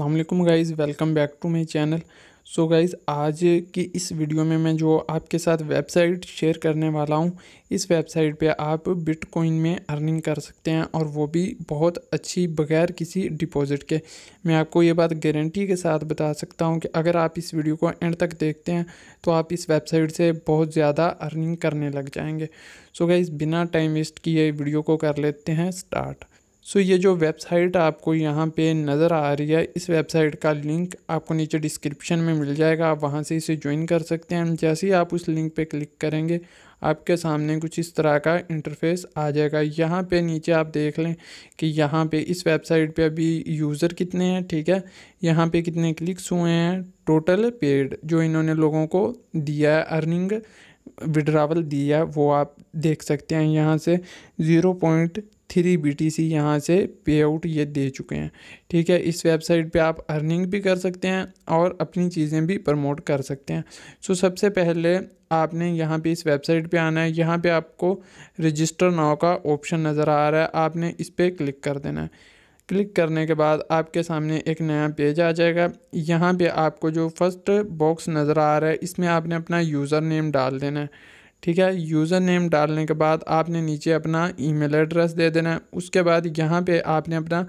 अस्सलाम guys welcome back to my channel so guys आज की इस वीडियो में मैं जो आपके साथ वेबसाइट शेयर करने वाला हूँ इस वेबसाइट पे आप बिटकॉइन में अर्निंग कर सकते हैं और वो भी बहुत अच्छी बगैर किसी डिपॉजिट के मैं आपको ये बात गारंटी के साथ बता सकता हूँ कि अगर आप इस वीडियो को एंड तक देखते हैं तो आप इस वेबसाइट से बहुत ज़्यादा अर्निंग करने लग जाएंगे सो so गाइज़ बिना टाइम वेस्ट किए वीडियो को कर लेते हैं स्टार्ट सो ये जो वेबसाइट आपको यहाँ पे नज़र आ रही है इस वेबसाइट का लिंक आपको नीचे डिस्क्रिप्शन में मिल जाएगा आप वहाँ से इसे ज्वाइन कर सकते हैं जैसे ही आप उस लिंक पे क्लिक करेंगे आपके सामने कुछ इस तरह का इंटरफेस आ जाएगा यहाँ पे नीचे आप देख लें कि यहाँ पे इस वेबसाइट पे अभी यूज़र कितने हैं ठीक है यहाँ पे कितने क्लिक्स हुए हैं टोटल पेड जो इन्होंने लोगों को दिया है अर्निंग विड्रावल दिया वो आप देख सकते हैं यहाँ से zero point three B T C यहाँ से पे आउट ये दे चुके हैं ठीक है इस वेबसाइट पे आप अर्निंग भी कर सकते हैं और अपनी चीज़ें भी प्रमोट कर सकते हैं सो सबसे पहले आपने यहाँ पे इस वेबसाइट पे आना है यहाँ पे आपको रजिस्टर नाव का ऑप्शन नज़र आ रहा है आपने इस पर क्लिक कर देना है क्लिक करने के बाद आपके सामने एक नया पेज आ जाएगा यहाँ पे आपको जो फर्स्ट बॉक्स नज़र आ रहा है इसमें आपने अपना यूज़र नेम डाल देना है ठीक है यूज़र नेम डालने के बाद आपने नीचे अपना ईमेल एड्रेस दे देना है उसके बाद यहाँ पे आपने अपना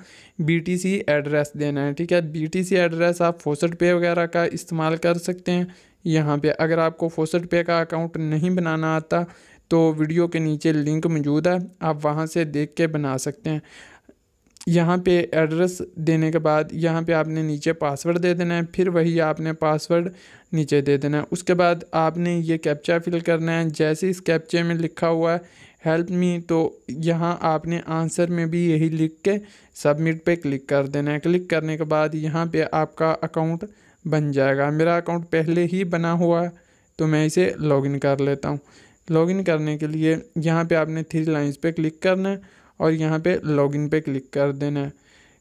बीटीसी एड्रेस देना है ठीक है बीटीसी एड्रेस आप फोसट पे वगैरह का इस्तेमाल कर सकते हैं यहाँ पे अगर आपको फोसट पे का अकाउंट नहीं बनाना आता तो वीडियो के नीचे लिंक मौजूद है आप वहाँ से देख के बना सकते हैं यहाँ पे एड्रेस देने के बाद यहाँ पे आपने नीचे पासवर्ड दे देना है फिर वही आपने पासवर्ड नीचे दे देना है उसके बाद आपने ये कैप्चा फिल करना है जैसे इस कैप्चे में लिखा हुआ है हेल्प मी तो यहाँ आपने आंसर में भी यही लिख के सबमिट पे क्लिक कर देना है क्लिक करने के बाद यहाँ पे आपका अकाउंट बन जाएगा मेरा अकाउंट पहले ही बना हुआ है तो मैं इसे लॉगिन कर लेता हूँ लॉगिन करने के लिए यहाँ पे आपने थ्री लाइंस पे क्लिक करना है और यहाँ पे लॉगिन पे क्लिक कर देना है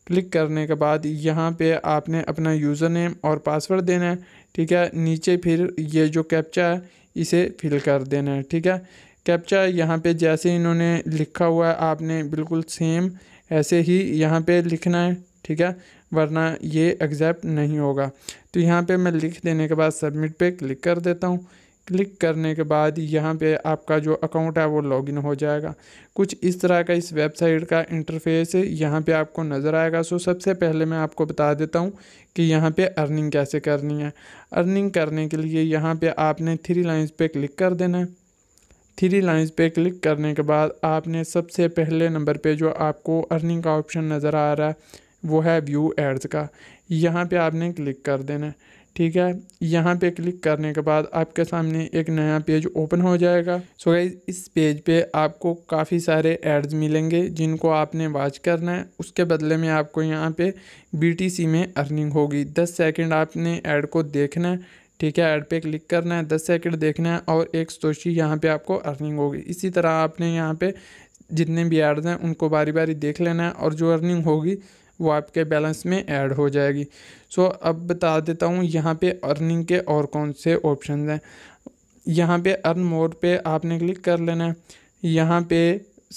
क्लिक करने के बाद यहाँ पे आपने अपना यूज़र नेम और पासवर्ड देना है ठीक है नीचे फिर ये जो कैप्चा है इसे फिल कर देना है ठीक है कैप्चा यहाँ पे जैसे इन्होंने लिखा हुआ है आपने बिल्कुल सेम ऐसे ही यहाँ पे लिखना है ठीक है वरना ये एग्जैप्ट नहीं होगा तो यहाँ पे मैं लिख देने के बाद सबमिट पे क्लिक कर देता हूँ क्लिक करने के बाद यहाँ पे आपका जो अकाउंट है वो लॉगिन हो जाएगा कुछ इस तरह का इस वेबसाइट का इंटरफेस यहाँ पे आपको नज़र आएगा सो सबसे पहले मैं आपको बता देता हूँ कि यहाँ पे अर्निंग कैसे करनी है अर्निंग करने के लिए यहाँ पे आपने थ्री लाइंस पे क्लिक कर देना है थ्री लाइंस पे क्लिक करने के बाद आपने सबसे पहले नंबर पर जो आपको अर्निंग का ऑप्शन नज़र आ रहा है वो है व्यू एड्स का यहाँ पर आपने क्लिक कर देना है ठीक है यहाँ पे क्लिक करने के बाद आपके सामने एक नया पेज ओपन हो जाएगा सो गाइज इस पेज पे आपको काफ़ी सारे एड्स मिलेंगे जिनको आपने वाच करना है उसके बदले में आपको यहाँ पे बीटीसी में अर्निंग होगी दस सेकेंड आपने एड को देखना है ठीक है ऐड पे क्लिक करना है दस सेकंड देखना है और एक सोशी यहाँ पे आपको अर्निंग होगी इसी तरह आपने यहाँ पे जितने भी एड्स हैं उनको बारी बारी देख लेना है और जो अर्निंग होगी वो आपके बैलेंस में ऐड हो जाएगी सो so, अब बता देता हूँ यहाँ पे अर्निंग के और कौन से ऑप्शन हैं यहाँ पे अर्न मोड पे आपने क्लिक कर लेना है यहाँ पे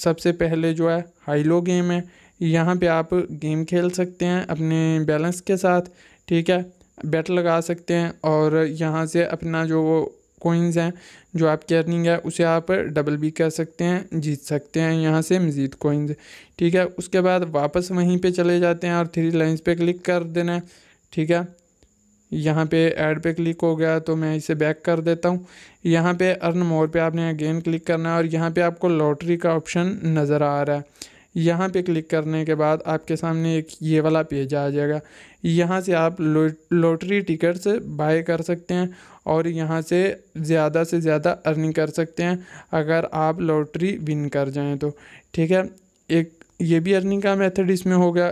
सबसे पहले जो है लो गेम है यहाँ पे आप गेम खेल सकते हैं अपने बैलेंस के साथ ठीक है बेट लगा सकते हैं और यहाँ से अपना जो वो कोइंस हैं जो आपकी अर्निंग है उसे आप डबल भी कर सकते हैं जीत सकते हैं यहाँ से मज़ीद कोइंस ठीक है उसके बाद वापस वहीं पे चले जाते हैं और थ्री लाइंस पे क्लिक कर देना है ठीक है यहाँ पे ऐड पे क्लिक हो गया तो मैं इसे बैक कर देता हूँ यहाँ पे अर्न मोर पे आपने अगेन क्लिक करना है और यहाँ पे आपको लॉटरी का ऑप्शन नज़र आ रहा है यहाँ पे क्लिक करने के बाद आपके सामने एक ये वाला पेज आ जाएगा यहाँ से आप लो, लॉटरी टिकट्स बाय कर सकते हैं और यहाँ से ज़्यादा से ज़्यादा अर्निंग कर सकते हैं अगर आप लॉटरी विन कर जाएँ तो ठीक है एक ये भी अर्निंग का मेथड इसमें हो गया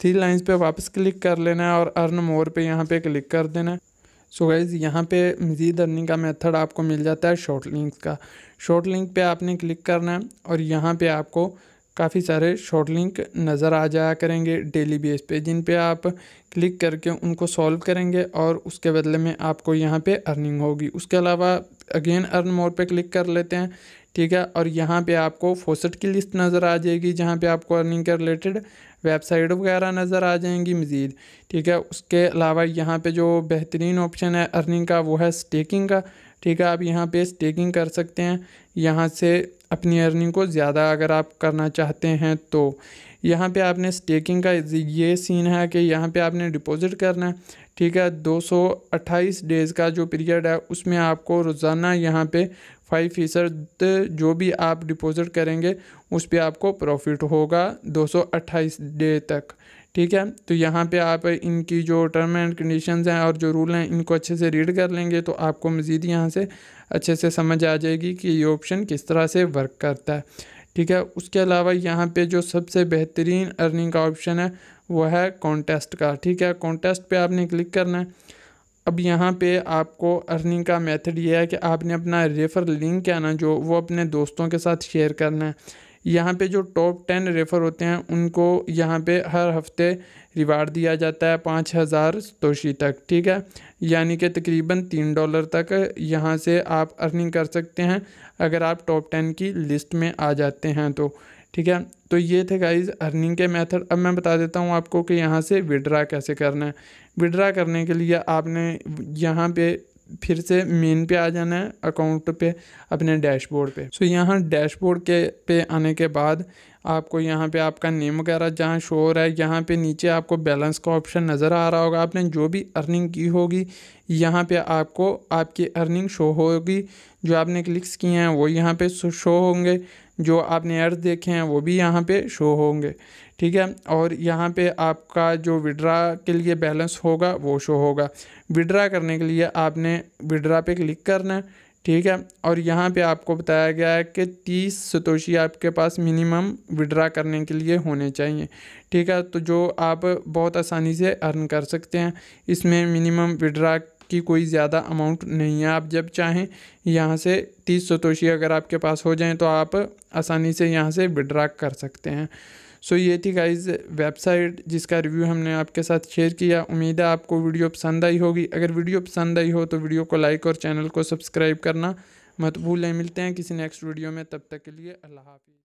थ्री लाइंस पे वापस क्लिक कर लेना है और अर्न मोर पे यहाँ पे क्लिक कर देना है सो गाइज यहाँ पे मज़ीद अर्निंग का मेथड आपको मिल जाता है शॉर्ट लिंक का शॉर्ट लिंक पे आपने क्लिक करना है और यहाँ पे आपको काफ़ी सारे शॉर्ट लिंक नज़र आ जाया करेंगे डेली बेस पे जिन पे आप क्लिक करके उनको सॉल्व करेंगे और उसके बदले में आपको यहाँ पे अर्निंग होगी उसके अलावा अगेन अर्न मोर पे क्लिक कर लेते हैं ठीक है और यहाँ पे आपको फोसट की लिस्ट नज़र आ जाएगी जहाँ पे आपको अर्निंग के रिलेटेड वेबसाइट वगैरह नज़र आ जाएंगी मज़ीद ठीक है उसके अलावा यहाँ पे जो बेहतरीन ऑप्शन है अर्निंग का वो है स्टेकिंग का ठीक है आप यहाँ पे स्टेकिंग कर सकते हैं यहाँ से अपनी अर्निंग को ज़्यादा अगर आप करना चाहते हैं तो यहाँ पे आपने स्टेकिंग का ये सीन है कि यहाँ पे आपने डिपॉजिट करना है ठीक है 228 डेज़ का जो पीरियड है उसमें आपको रोज़ाना यहाँ पे फाइव फ़ीसद जो भी आप डिपॉजिट करेंगे उस पर आपको प्रॉफिट होगा 228 डे तक ठीक है तो यहाँ पे आप इनकी जो टर्म एंड कंडीशंस हैं और जो रूल हैं इनको अच्छे से रीड कर लेंगे तो आपको मज़ीद यहाँ से अच्छे से समझ आ जाएगी कि ये ऑप्शन किस तरह से वर्क करता है ठीक है उसके अलावा यहाँ पे जो सबसे बेहतरीन अर्निंग का ऑप्शन है वो है कॉन्टेस्ट का ठीक है कॉन्टेस्ट पर आपने क्लिक करना है अब यहाँ पे आपको अर्निंग का मेथड ये है कि आपने अपना रेफ़र लिंक है ना जो वो अपने दोस्तों के साथ शेयर करना है यहाँ पे जो टॉप टेन रेफ़र होते हैं उनको यहाँ पे हर हफ्ते रिवार्ड दिया जाता है पाँच हज़ार तोशी तक ठीक है यानी कि तकरीबन तीन डॉलर तक यहाँ से आप अर्निंग कर सकते हैं अगर आप टॉप टेन की लिस्ट में आ जाते हैं तो ठीक है तो ये थे गाइज अर्निंग के मेथड अब मैं बता देता हूँ आपको कि यहाँ से विड्रा कैसे करना है विड्रा करने के लिए आपने यहाँ पे फिर से मेन पे आ जाना है अकाउंट पे अपने डैशबोर्ड पे सो यहाँ डैशबोर्ड के पे आने के बाद आपको यहाँ पे आपका नेम वगैरह जहाँ शो हो रहा है यहाँ पे नीचे आपको बैलेंस का ऑप्शन नज़र आ रहा होगा आपने जो भी अर्निंग की होगी यहाँ पे आपको आपकी अर्निंग शो होगी जो आपने क्लिक्स किए हैं वो यहाँ पे शो होंगे जो आपने अर्थ देखे हैं वो भी यहाँ पे शो होंगे ठीक है और यहाँ पे आपका जो विड्रा के लिए बैलेंस होगा वो शो होगा विड्रा करने के लिए आपने विड्रा पे क्लिक करना है ठीक है और यहाँ पे आपको बताया गया है कि तीस सतोशी आपके पास मिनिमम विड्रा करने के लिए होने चाहिए ठीक है तो जो आप बहुत आसानी से अर्न कर सकते हैं इसमें मिनिमम विड्रा की कोई ज़्यादा अमाउंट नहीं है आप जब चाहें यहाँ से तीस सतोशी अगर आपके पास हो जाएँ तो आप आसानी से यहाँ से विड्रा कर सकते हैं सो so, ये थी गाइज वेबसाइट जिसका रिव्यू हमने आपके साथ शेयर किया उम्मीद है आपको वीडियो पसंद आई होगी अगर वीडियो पसंद आई हो तो वीडियो को लाइक और चैनल को सब्सक्राइब करना मत भूलें मिलते हैं किसी नेक्स्ट वीडियो में तब तक के लिए अल्लाह हाफिज़